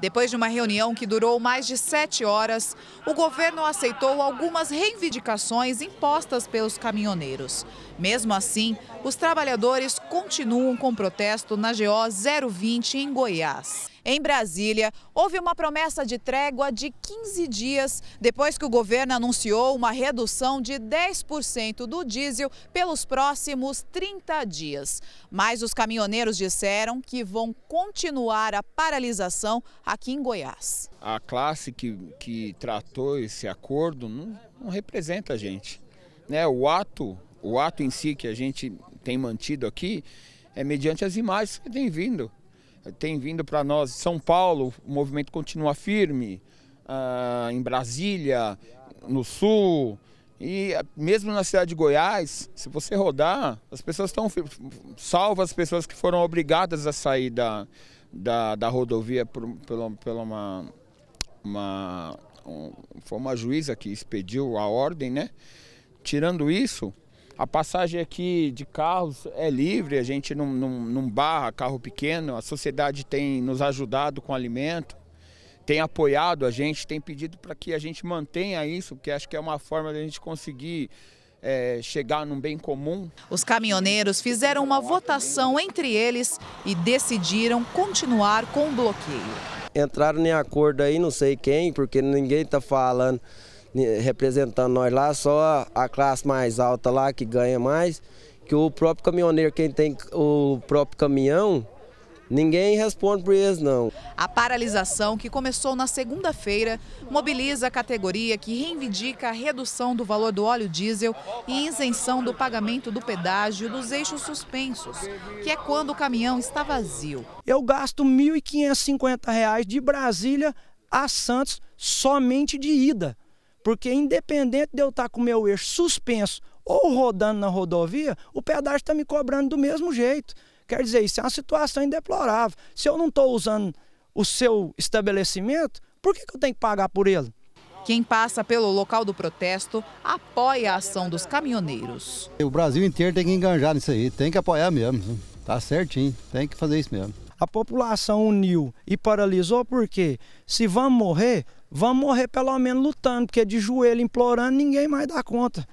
Depois de uma reunião que durou mais de sete horas, o governo aceitou algumas reivindicações impostas pelos caminhoneiros. Mesmo assim, os trabalhadores continuam com protesto na GO 020 em Goiás em Brasília, houve uma promessa de trégua de 15 dias depois que o governo anunciou uma redução de 10% do diesel pelos próximos 30 dias. Mas os caminhoneiros disseram que vão continuar a paralisação aqui em Goiás. A classe que, que tratou esse acordo não, não representa a gente. Né? O ato o ato em si que a gente tem mantido aqui é mediante as imagens que tem vindo tem vindo para nós. São Paulo, o movimento continua firme, uh, em Brasília, no Sul. E mesmo na cidade de Goiás, se você rodar, as pessoas estão salvas as pessoas que foram obrigadas a sair da, da, da rodovia por, pela, pela uma, uma um, foi uma juíza que expediu a ordem, né? Tirando isso, a passagem aqui de carros é livre, a gente não, não, não barra carro pequeno, a sociedade tem nos ajudado com alimento, tem apoiado a gente, tem pedido para que a gente mantenha isso, porque acho que é uma forma de a gente conseguir é, chegar num bem comum. Os caminhoneiros fizeram uma votação entre eles e decidiram continuar com o bloqueio. Entraram em acordo aí, não sei quem, porque ninguém está falando. Né, representando nós lá, só a classe mais alta lá que ganha mais, que o próprio caminhoneiro, quem tem o próprio caminhão, Ninguém responde por eles, não. A paralisação, que começou na segunda-feira, mobiliza a categoria que reivindica a redução do valor do óleo diesel e isenção do pagamento do pedágio dos eixos suspensos, que é quando o caminhão está vazio. Eu gasto R$ 1.550 de Brasília a Santos somente de ida. Porque independente de eu estar tá com o meu eixo suspenso ou rodando na rodovia, o pedágio está me cobrando do mesmo jeito. Quer dizer, isso é uma situação indeplorável. Se eu não estou usando o seu estabelecimento, por que, que eu tenho que pagar por ele? Quem passa pelo local do protesto apoia a ação dos caminhoneiros. O Brasil inteiro tem que enganjar nisso aí, tem que apoiar mesmo. Tá certinho, tem que fazer isso mesmo. A população uniu e paralisou porque se vamos morrer, vamos morrer pelo menos lutando, porque de joelho implorando ninguém mais dá conta.